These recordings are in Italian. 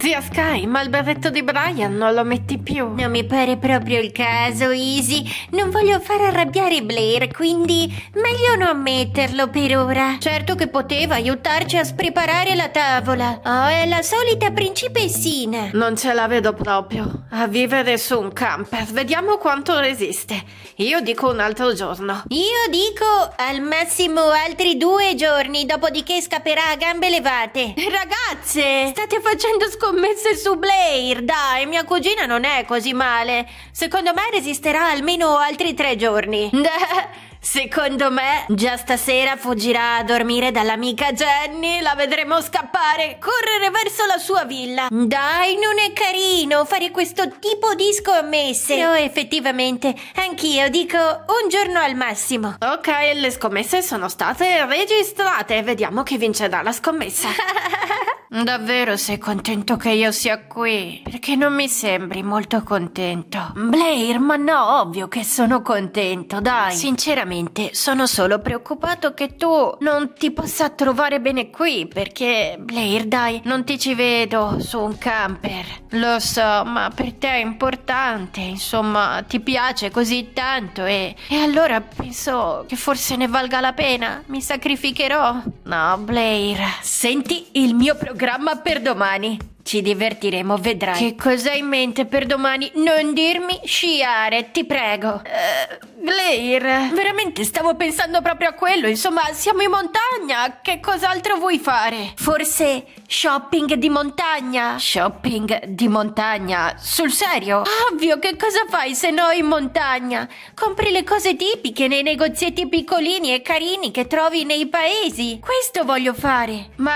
Zia Sky, ma il berretto di Brian non lo metti più. Non mi pare proprio il caso, Easy. Non voglio far arrabbiare Blair, quindi meglio non metterlo per ora. Certo che poteva aiutarci a spreparare la tavola. Oh, è la solita principessina. Non ce la vedo proprio. A vivere su un camper. Vediamo quanto resiste. Io dico un altro giorno. Io dico al massimo altri due giorni, dopodiché scapperà a gambe levate. Ragazze, state facendo scuola scommesse su Blair, dai, mia cugina non è così male. Secondo me resisterà almeno altri tre giorni. Secondo me, già stasera fuggirà a dormire dall'amica Jenny. La vedremo scappare, correre verso la sua villa. Dai, non è carino fare questo tipo di scommesse. Io effettivamente, anch'io dico un giorno al massimo. Ok, le scommesse sono state registrate. Vediamo chi vincerà la scommessa. Davvero sei contento che io sia qui? Perché non mi sembri molto contento. Blair, ma no, ovvio che sono contento, dai. Sinceramente, sono solo preoccupato che tu non ti possa trovare bene qui, perché, Blair, dai, non ti ci vedo su un camper. Lo so, ma per te è importante, insomma, ti piace così tanto e... E allora penso che forse ne valga la pena. Mi sacrificherò. No, Blair, senti il mio programma programma per domani. Ci divertiremo, vedrai. Che cosa hai in mente per domani? Non dirmi sciare, ti prego. Uh, Blair, veramente stavo pensando proprio a quello. Insomma, siamo in montagna. Che cos'altro vuoi fare? Forse shopping di montagna? Shopping di montagna? Sul serio? Ovvio, che cosa fai se no in montagna? Compri le cose tipiche nei negozietti piccolini e carini che trovi nei paesi. Questo voglio fare. Ma...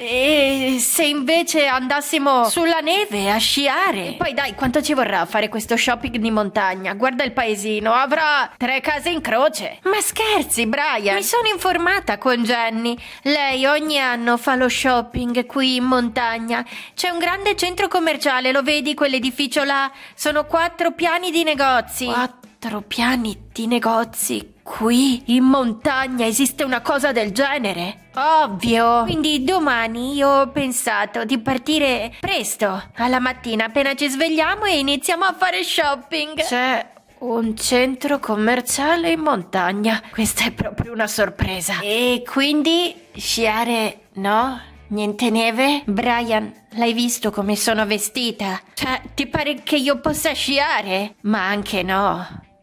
E eh, se invece andassimo sulla neve a sciare? E poi dai, quanto ci vorrà fare questo shopping di montagna? Guarda il paesino, avrà tre case in croce. Ma scherzi, Brian? Mi sono informata con Jenny. Lei ogni anno fa lo shopping qui in montagna. C'è un grande centro commerciale, lo vedi quell'edificio là? Sono quattro piani di negozi. Quattro? quattro piani di negozi qui in montagna esiste una cosa del genere? Ovvio! Quindi domani io ho pensato di partire presto, alla mattina appena ci svegliamo e iniziamo a fare shopping. C'è un centro commerciale in montagna. Questa è proprio una sorpresa. E quindi sciare no? Niente neve? Brian, l'hai visto come sono vestita? Cioè, ti pare che io possa sciare? Ma anche no.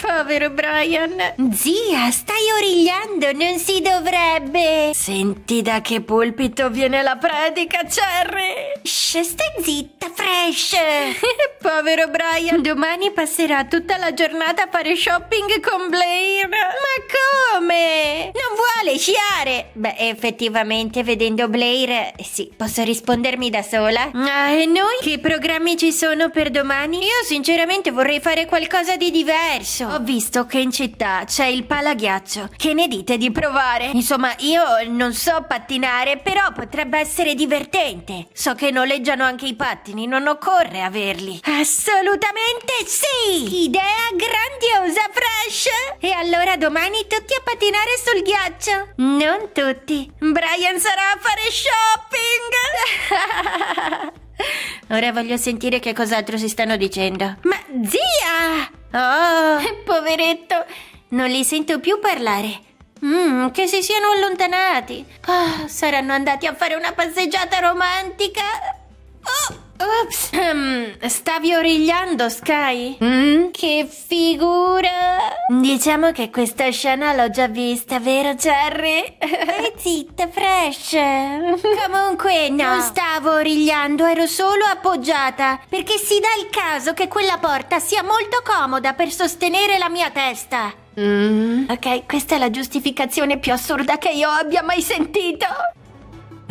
Povero Brian. Zia, stai origliando, non si dovrebbe. Senti da che pulpito viene la predica, Cherry. Shh, stai zitta, Fresh. Povero Brian, domani passerà tutta la giornata a fare shopping con Blair. Ma come? Non vuole sciare. Beh, effettivamente, vedendo Blair, sì, posso rispondermi da sola. Ah, e noi? Che programmi ci sono per domani? Io sinceramente vorrei fare qualcosa di diverso. Ho visto che in città c'è il palaghiaccio. Che ne dite di provare? Insomma, io non so pattinare, però potrebbe essere divertente. So che noleggiano anche i pattini, non occorre averli. Assolutamente sì! Idea grandiosa, Fresh! E allora domani tutti a pattinare sul ghiaccio. Non tutti. Brian sarà a fare shopping! Ora voglio sentire che cos'altro si stanno dicendo. Ma zia! Oh, poveretto, non li sento più parlare. Mm, che si siano allontanati. Oh, saranno andati a fare una passeggiata romantica. Oh! Ops, ehm, stavi origliando, Sky? Mm, che figura! Diciamo che questa scena l'ho già vista, vero Jerry? E zitta, Fresh! Comunque, no. non stavo origliando, ero solo appoggiata, perché si dà il caso che quella porta sia molto comoda per sostenere la mia testa. Mm. Ok, questa è la giustificazione più assurda che io abbia mai sentito.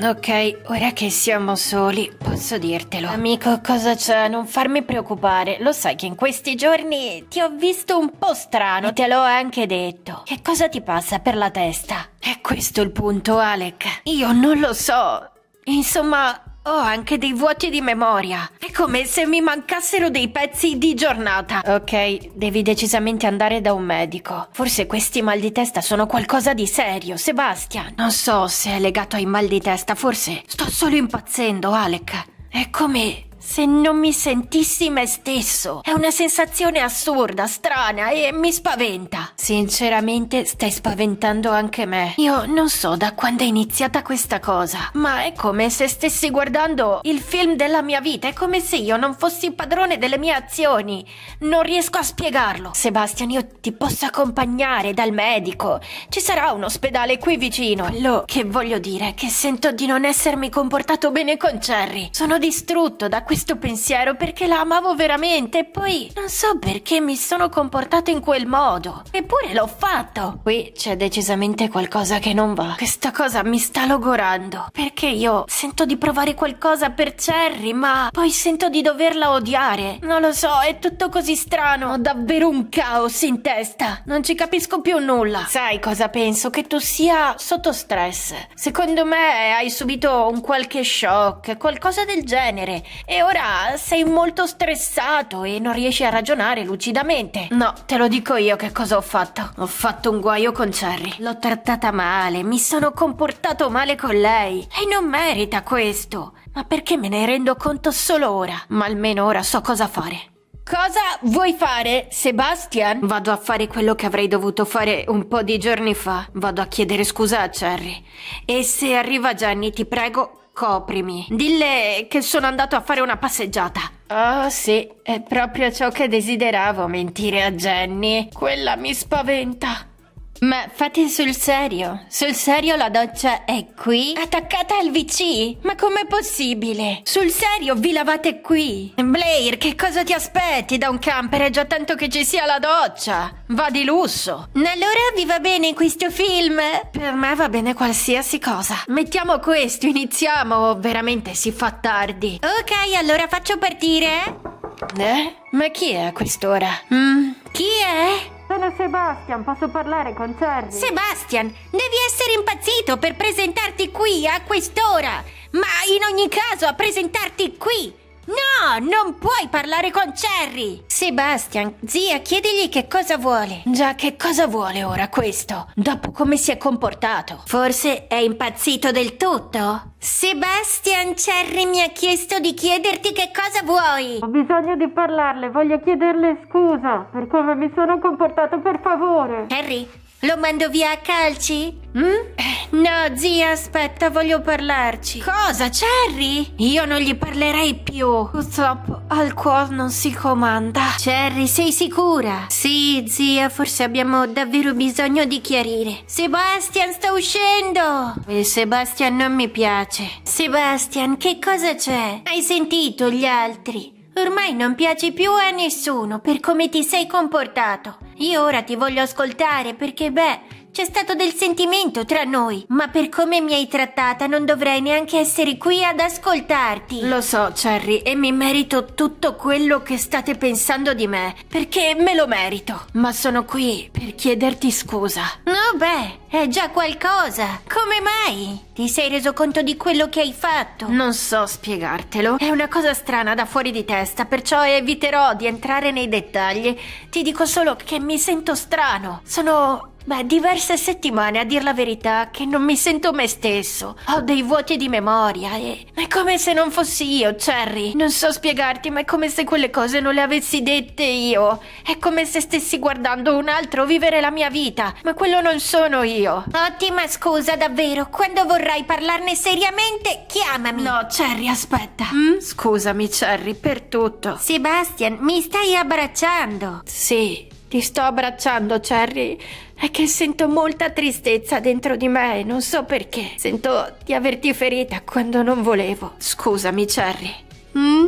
Ok, ora che siamo soli, posso dirtelo. Amico, cosa c'è? Non farmi preoccupare. Lo sai che in questi giorni ti ho visto un po' strano. E te l'ho anche detto. Che cosa ti passa per la testa? È questo il punto, Alec. Io non lo so. Insomma, ho anche dei vuoti di memoria. È come se mi mancassero dei pezzi di giornata. Ok, devi decisamente andare da un medico. Forse questi mal di testa sono qualcosa di serio, Sebastian. Non so se è legato ai mal di testa, forse sto solo impazzendo, Alec. È come se non mi sentissi me stesso. È una sensazione assurda, strana e mi spaventa. Sinceramente stai spaventando anche me. Io non so da quando è iniziata questa cosa, ma è come se stessi guardando il film della mia vita, è come se io non fossi padrone delle mie azioni. Non riesco a spiegarlo. Sebastian, io ti posso accompagnare dal medico. Ci sarà un ospedale qui vicino. Lo che voglio dire è che sento di non essermi comportato bene con Cherry. Sono distrutto da questo questo pensiero perché la amavo veramente e poi non so perché mi sono comportato in quel modo. Eppure l'ho fatto. Qui c'è decisamente qualcosa che non va. Questa cosa mi sta logorando. Perché io sento di provare qualcosa per Cherry, ma poi sento di doverla odiare. Non lo so, è tutto così strano. Ho davvero un caos in testa. Non ci capisco più nulla. Sai cosa penso? Che tu sia sotto stress. Secondo me hai subito un qualche shock, qualcosa del genere. E ora Ora sei molto stressato e non riesci a ragionare lucidamente. No, te lo dico io che cosa ho fatto. Ho fatto un guaio con Cherry. L'ho trattata male, mi sono comportato male con lei. Lei non merita questo. Ma perché me ne rendo conto solo ora? Ma almeno ora so cosa fare. Cosa vuoi fare, Sebastian? Vado a fare quello che avrei dovuto fare un po' di giorni fa. Vado a chiedere scusa a Cherry. E se arriva Gianni, ti prego, Coprimi. Dille che sono andato a fare una passeggiata. Oh sì, è proprio ciò che desideravo, mentire a Jenny. Quella mi spaventa. Ma fate sul serio? Sul serio la doccia è qui? Attaccata al VC? Ma com'è possibile? Sul serio vi lavate qui? Blair, che cosa ti aspetti da un camper? È già tanto che ci sia la doccia! Va di lusso! Allora vi va bene questo film? Per me va bene qualsiasi cosa. Mettiamo questo, iniziamo, veramente si fa tardi. Ok, allora faccio partire. Eh? Ma chi è a quest'ora? Mm, chi è? Sono Sebastian, posso parlare con Charlie? Sebastian, devi essere impazzito per presentarti qui a quest'ora! Ma in ogni caso a presentarti qui! No, non puoi parlare con Cherry! Sebastian, zia, chiedigli che cosa vuole. Già, che cosa vuole ora questo? Dopo come si è comportato? Forse è impazzito del tutto? Sebastian, Cherry mi ha chiesto di chiederti che cosa vuoi. Ho bisogno di parlarle, voglio chiederle scusa per come mi sono comportato, per favore. Cherry, lo mando via a calci? Mm? No, zia, aspetta, voglio parlarci. Cosa, Cherry? Io non gli parlerei più. Purtroppo al cuore non si comanda. Cherry, sei sicura? Sì, zia, forse abbiamo davvero bisogno di chiarire. Sebastian sta uscendo! E eh, Sebastian non mi piace. Sebastian, che cosa c'è? Hai sentito gli altri? Ormai non piaci più a nessuno per come ti sei comportato. Io ora ti voglio ascoltare perché, beh, c'è stato del sentimento tra noi, ma per come mi hai trattata non dovrei neanche essere qui ad ascoltarti. Lo so, Cherry, e mi merito tutto quello che state pensando di me, perché me lo merito. Ma sono qui per chiederti scusa. No, beh, è già qualcosa. Come mai? Ti sei reso conto di quello che hai fatto? Non so spiegartelo. È una cosa strana da fuori di testa, perciò eviterò di entrare nei dettagli. Ti dico solo che mi sento strano. Sono Beh, diverse settimane a dir la verità che non mi sento me stesso. Ho dei vuoti di memoria e. È come se non fossi io, Cherry. Non so spiegarti, ma è come se quelle cose non le avessi dette io. È come se stessi guardando un altro vivere la mia vita, ma quello non sono io. Ottima scusa, davvero. Quando vorrai parlarne seriamente, chiamami. No, Cherry, aspetta. Mm? Scusami, Cherry, per tutto. Sebastian, mi stai abbracciando. Sì, ti sto abbracciando, Cherry. È che sento molta tristezza dentro di me e non so perché. Sento di averti ferita quando non volevo. Scusami, Cherry. Mm?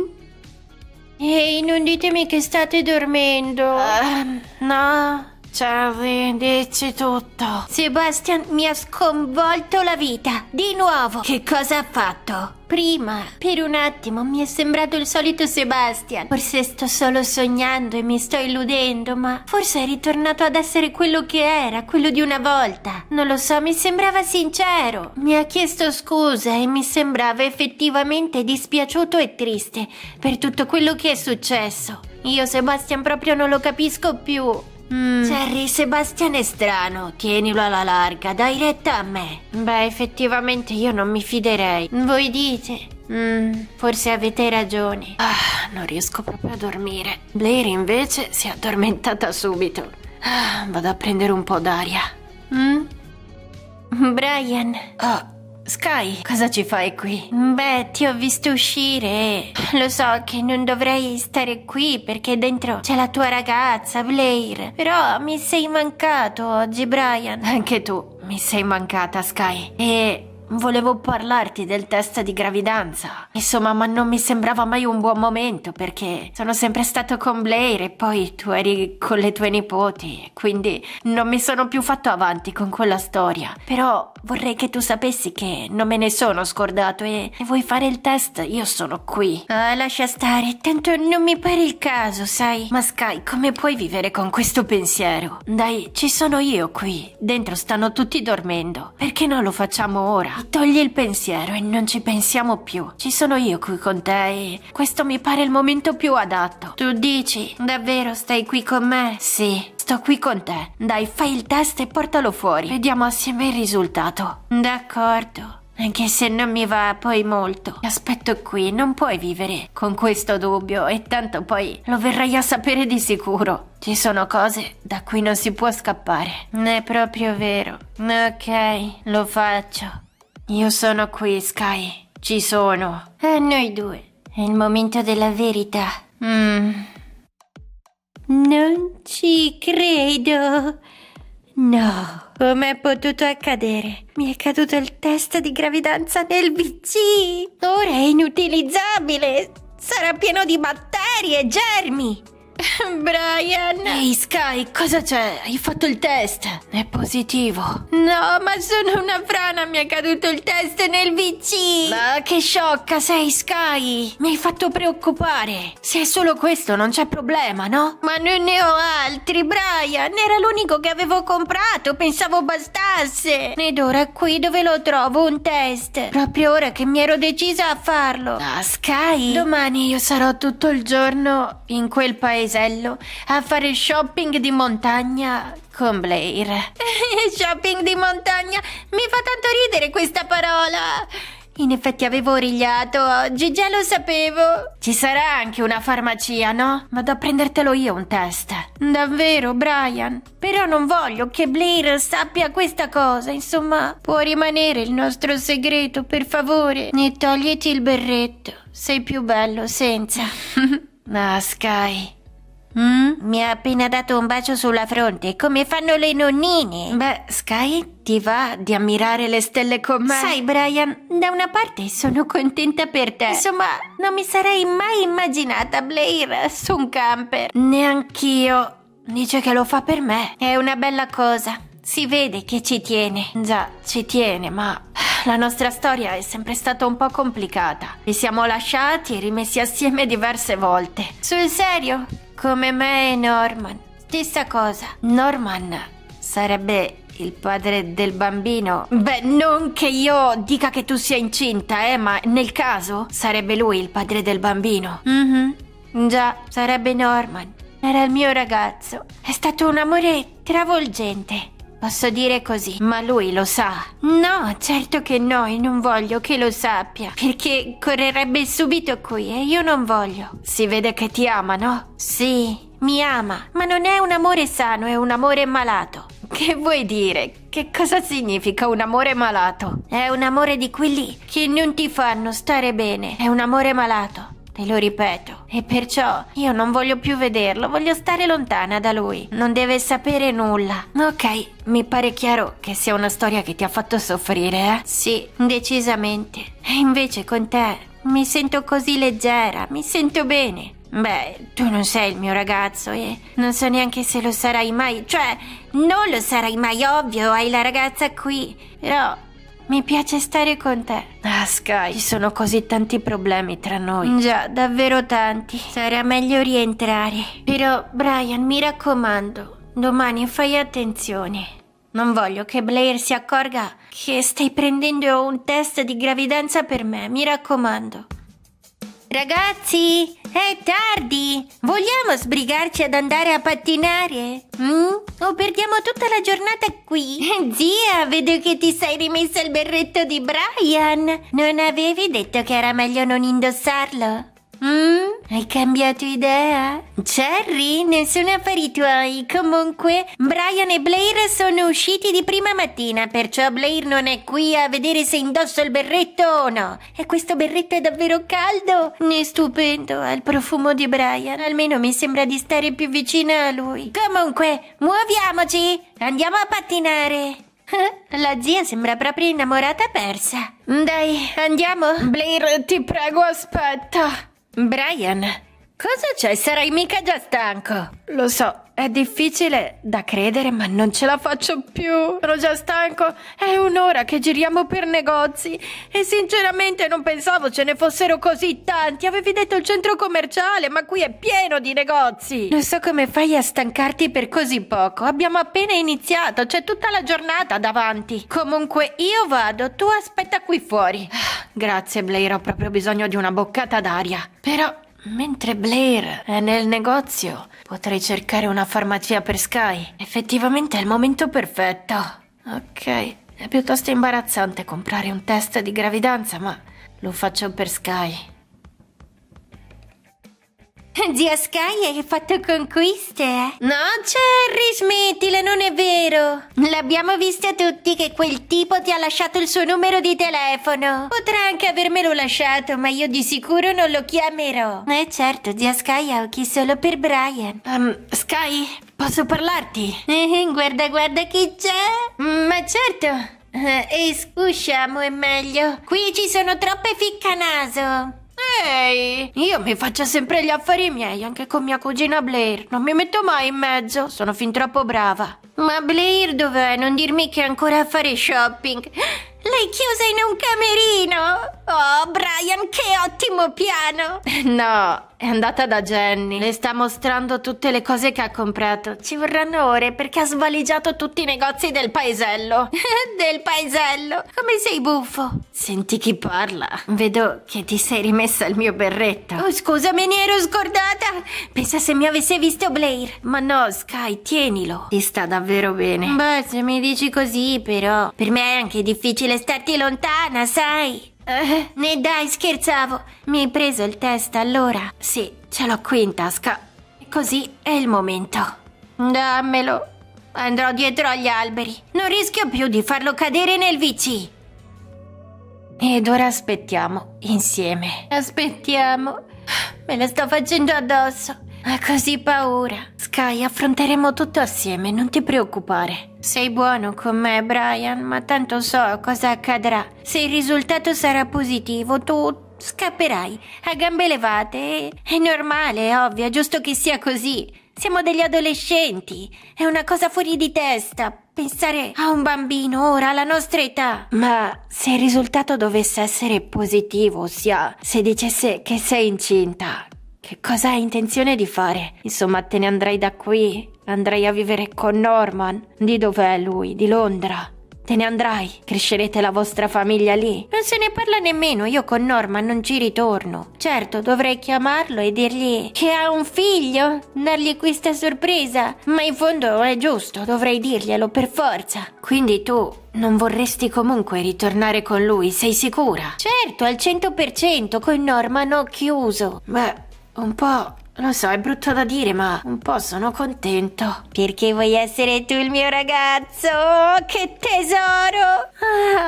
Ehi, non ditemi che state dormendo. Uh, no. Charlie, dici tutto. Sebastian mi ha sconvolto la vita. Di nuovo. Che cosa ha fatto? Prima, per un attimo, mi è sembrato il solito Sebastian. Forse sto solo sognando e mi sto illudendo, ma forse è ritornato ad essere quello che era, quello di una volta. Non lo so, mi sembrava sincero. Mi ha chiesto scusa e mi sembrava effettivamente dispiaciuto e triste per tutto quello che è successo. Io Sebastian proprio non lo capisco più. Mm. Jerry, Sebastian è strano. Tienilo alla larga, dai retta a me. Beh, effettivamente io non mi fiderei. Voi dite? Mm, forse avete ragione. Ah, non riesco proprio a dormire. Blair invece si è addormentata subito. Ah, vado a prendere un po' d'aria. Mm? Brian. Ah, Sky, cosa ci fai qui? Beh, ti ho visto uscire. Lo so che non dovrei stare qui perché dentro c'è la tua ragazza, Blair. Però mi sei mancato oggi, Brian. Anche tu mi sei mancata, Sky. E Volevo parlarti del test di gravidanza. Insomma, ma non mi sembrava mai un buon momento perché sono sempre stato con Blair e poi tu eri con le tue nipoti, quindi non mi sono più fatto avanti con quella storia. Però vorrei che tu sapessi che non me ne sono scordato e se vuoi fare il test io sono qui. Ah, lascia stare, tanto non mi pare il caso, sai? Ma Sky, come puoi vivere con questo pensiero? Dai, ci sono io qui. Dentro stanno tutti dormendo. Perché non lo facciamo ora? togli il pensiero e non ci pensiamo più. Ci sono io qui con te e questo mi pare il momento più adatto. Tu dici, davvero stai qui con me? Sì, sto qui con te. Dai, fai il test e portalo fuori. Vediamo assieme il risultato. D'accordo. Anche se non mi va poi molto. Ti aspetto qui, non puoi vivere con questo dubbio e tanto poi lo verrai a sapere di sicuro. Ci sono cose da cui non si può scappare. Non è proprio vero. Ok, lo faccio. Io sono qui, Sky. Ci sono. E noi due. È il momento della verità. Mm. Non ci credo. No, come è potuto accadere? Mi è caduto il test di gravidanza del BC. Ora è inutilizzabile. Sarà pieno di batterie e germi. Brian! Ehi hey Sky, cosa c'è? Hai fatto il test? È positivo. No, ma sono una frana, mi è caduto il test nel VC! Ma che sciocca sei Sky! Mi hai fatto preoccupare! Se è solo questo non c'è problema, no? Ma non ne ho altri, Brian! Era l'unico che avevo comprato, pensavo bastasse! Ed ora qui dove lo trovo un test? Proprio ora che mi ero decisa a farlo! Ah, Sky! Domani io sarò tutto il giorno in quel paese paesello a fare il shopping di montagna con Blair. shopping di montagna? Mi fa tanto ridere questa parola! In effetti avevo origliato oggi, già lo sapevo. Ci sarà anche una farmacia, no? Vado a prendertelo io un test. Davvero, Brian? Però non voglio che Blair sappia questa cosa, insomma. Può rimanere il nostro segreto, per favore. E togliti il berretto. Sei più bello senza. ah, Sky. Mm? Mi ha appena dato un bacio sulla fronte, come fanno le nonnine. Beh, Sky, ti va di ammirare le stelle con me? Sai, Brian, da una parte sono contenta per te. Insomma, non mi sarei mai immaginata Blair su un camper. Neanch'io. Dice che lo fa per me. È una bella cosa. Si vede che ci tiene. Già, ci tiene, ma la nostra storia è sempre stata un po' complicata. Ci siamo lasciati e rimessi assieme diverse volte. Sul serio? come me e Norman. Stessa cosa, Norman sarebbe il padre del bambino. Beh, non che io dica che tu sia incinta, eh, ma nel caso sarebbe lui il padre del bambino. Mhm. Già, sarebbe Norman. Era il mio ragazzo. È stato un amore travolgente posso dire così, ma lui lo sa. No, certo che no e non voglio che lo sappia, perché correrebbe subito qui e io non voglio. Si vede che ti ama, no? Sì, mi ama, ma non è un amore sano, è un amore malato. Che vuoi dire? Che cosa significa un amore malato? È un amore di quelli che non ti fanno stare bene. È un amore malato. Te lo ripeto. E perciò io non voglio più vederlo, voglio stare lontana da lui. Non deve sapere nulla. Ok, mi pare chiaro che sia una storia che ti ha fatto soffrire, eh? Sì, decisamente. E invece con te mi sento così leggera, mi sento bene. Beh, tu non sei il mio ragazzo e non so neanche se lo sarai mai. Cioè, non lo sarai mai, ovvio, hai la ragazza qui. Però mi piace stare con te. Ah, Sky, ci sono così tanti problemi tra noi. Già, davvero tanti. Sarà meglio rientrare. Però, Brian, mi raccomando, domani fai attenzione. Non voglio che Blair si accorga che stai prendendo un test di gravidanza per me, mi raccomando. Ragazzi, è tardi! Vogliamo sbrigarci ad andare a pattinare? Mm? O oh, perdiamo tutta la giornata qui? Zia, vedo che ti sei rimessa il berretto di Brian! Non avevi detto che era meglio non indossarlo? Mm? Hai cambiato idea? Cherry, nessun affari tuoi. Comunque, Brian e Blair sono usciti di prima mattina, perciò Blair non è qui a vedere se indosso il berretto o no. E questo berretto è davvero caldo. Ne stupendo ha il profumo di Brian. Almeno mi sembra di stare più vicina a lui. Comunque, muoviamoci. Andiamo a pattinare. La zia sembra proprio innamorata persa. Dai, andiamo. Blair, ti prego, aspetta. Brian, cosa c'è? Sarai mica già stanco. Lo so, è difficile da credere, ma non ce la faccio più. Sono già stanco. È un'ora che giriamo per negozi. E sinceramente non pensavo ce ne fossero così tanti. Avevi detto il centro commerciale, ma qui è pieno di negozi. Non so come fai a stancarti per così poco. Abbiamo appena iniziato. C'è tutta la giornata davanti. Comunque io vado. Tu aspetta qui fuori. Grazie, Blair. Ho proprio bisogno di una boccata d'aria. Però... Mentre Blair è nel negozio, Potrei cercare una farmacia per Sky. Effettivamente è il momento perfetto. Ok, è piuttosto imbarazzante comprare un test di gravidanza, ma lo faccio per Sky. Zia Sky hai fatto conquiste, eh? No, Cherry, smettila, non è vero! L'abbiamo visto tutti che quel tipo ti ha lasciato il suo numero di telefono. Potrà anche avermelo lasciato, ma io di sicuro non lo chiamerò. Eh certo, zia Sky ha occhi solo per Brian. Um, Sky, posso parlarti? Eh, guarda, guarda chi c'è! Mm, ma certo! Eh, usciamo è meglio. Qui ci sono troppe ficcanaso. Ehi, io mi faccio sempre gli affari miei, anche con mia cugina Blair. Non mi metto mai in mezzo, sono fin troppo brava. Ma Blair dov'è? Non dirmi che è ancora a fare shopping. L'hai chiusa in un camerino! Oh, Brian, che ottimo piano! No, è andata da Jenny, le sta mostrando tutte le cose che ha comprato. Ci vorranno ore perché ha svaligiato tutti i negozi del paesello. del paesello! Come sei buffo! Senti chi parla. Vedo che ti sei rimessa il mio berretto. Oh, scusa, me ne ero scordata! Pensa se mi avesse visto Blair. Ma no, Sky, tienilo. Ti sta davvero bene. Beh, se mi dici così, però. Per me è anche difficile starti lontana, sai? Eh, ne dai, scherzavo. Mi hai preso il test allora? Sì, ce l'ho qui in tasca. Così è il momento. Dammelo. Andrò dietro agli alberi. Non rischio più di farlo cadere nel VC. Ed ora aspettiamo, insieme. Aspettiamo. Me la sto facendo addosso. Ho così paura. Sky, affronteremo tutto assieme, non ti preoccupare. Sei buono con me, Brian, ma tanto so cosa accadrà. Se il risultato sarà positivo, tu scapperai a gambe levate. È normale, è ovvio, è giusto che sia così. Siamo degli adolescenti. È una cosa fuori di testa pensare a un bambino ora alla nostra età. Ma se il risultato dovesse essere positivo, ossia se dicesse che sei incinta, che cosa hai intenzione di fare? Insomma, te ne andrai da qui? Andrai a vivere con Norman? Di dov'è lui? Di Londra? Te ne andrai, crescerete la vostra famiglia lì. Non se ne parla nemmeno, io con Norman non ci ritorno. Certo, dovrei chiamarlo e dirgli che ha un figlio, dargli questa sorpresa. Ma in fondo è giusto, dovrei dirglielo per forza. Quindi tu non vorresti comunque ritornare con lui, sei sicura? Certo, al 100%, con Norman ho chiuso. Beh... Un po', lo so, è brutto da dire, ma un po' sono contento. Perché vuoi essere tu il mio ragazzo? che tesoro!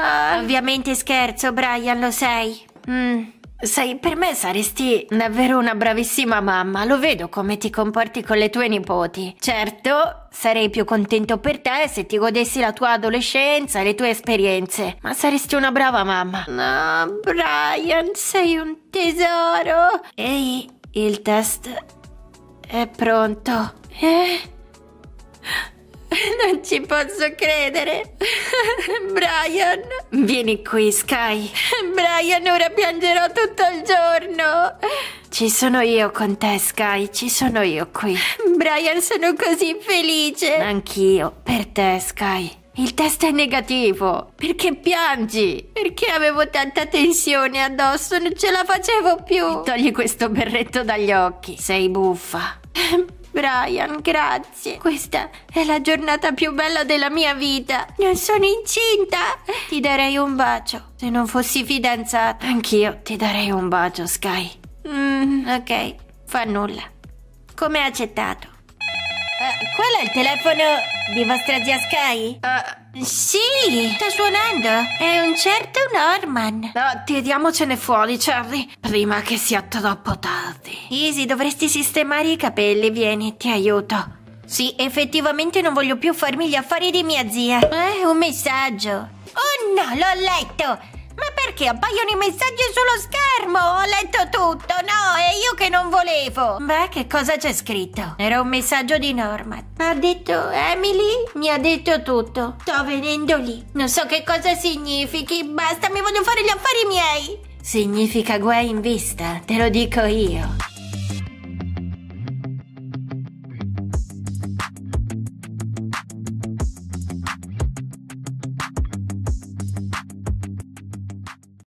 Ah, ovviamente scherzo, Brian, lo sei. Mm. Sai, per me saresti davvero una bravissima mamma, lo vedo come ti comporti con le tue nipoti. Certo, sarei più contento per te se ti godessi la tua adolescenza e le tue esperienze, ma saresti una brava mamma. No, Brian, sei un tesoro. Ehi, il test è pronto. Eh? Non ci posso credere. Brian, vieni qui, Sky. Brian, ora piangerò tutto il giorno. Ci sono io con te, Sky. Ci sono io qui. Brian, sono così felice. Anch'io per te, Sky. Il test è negativo. Perché piangi? Perché avevo tanta tensione addosso, non ce la facevo più. togli questo berretto dagli occhi. Sei buffa. Brian, grazie. Questa è la giornata più bella della mia vita. Non sono incinta. Ti darei un bacio. Se non fossi fidanzata, anch'io ti darei un bacio, Sky. Mm, ok, fa nulla. Come accettato? Uh, eh, quello è il telefono di vostra zia Sky? Uh, sì, sta suonando. È un certo Norman. No, tiriamocene fuori, Charlie, prima che sia troppo tardi. Easy, dovresti sistemare i capelli. Vieni, ti aiuto. Sì, effettivamente non voglio più farmi gli affari di mia zia. Eh, un messaggio. Oh no, l'ho letto! perché appaiono i messaggi sullo schermo? Ho letto tutto, no, è io che non volevo. Beh, che cosa c'è scritto? Era un messaggio di Norma. Ha detto, Emily mi ha detto tutto. Sto venendo lì. Non so che cosa significhi, basta, mi voglio fare gli affari miei. Significa guai in vista, te lo dico io.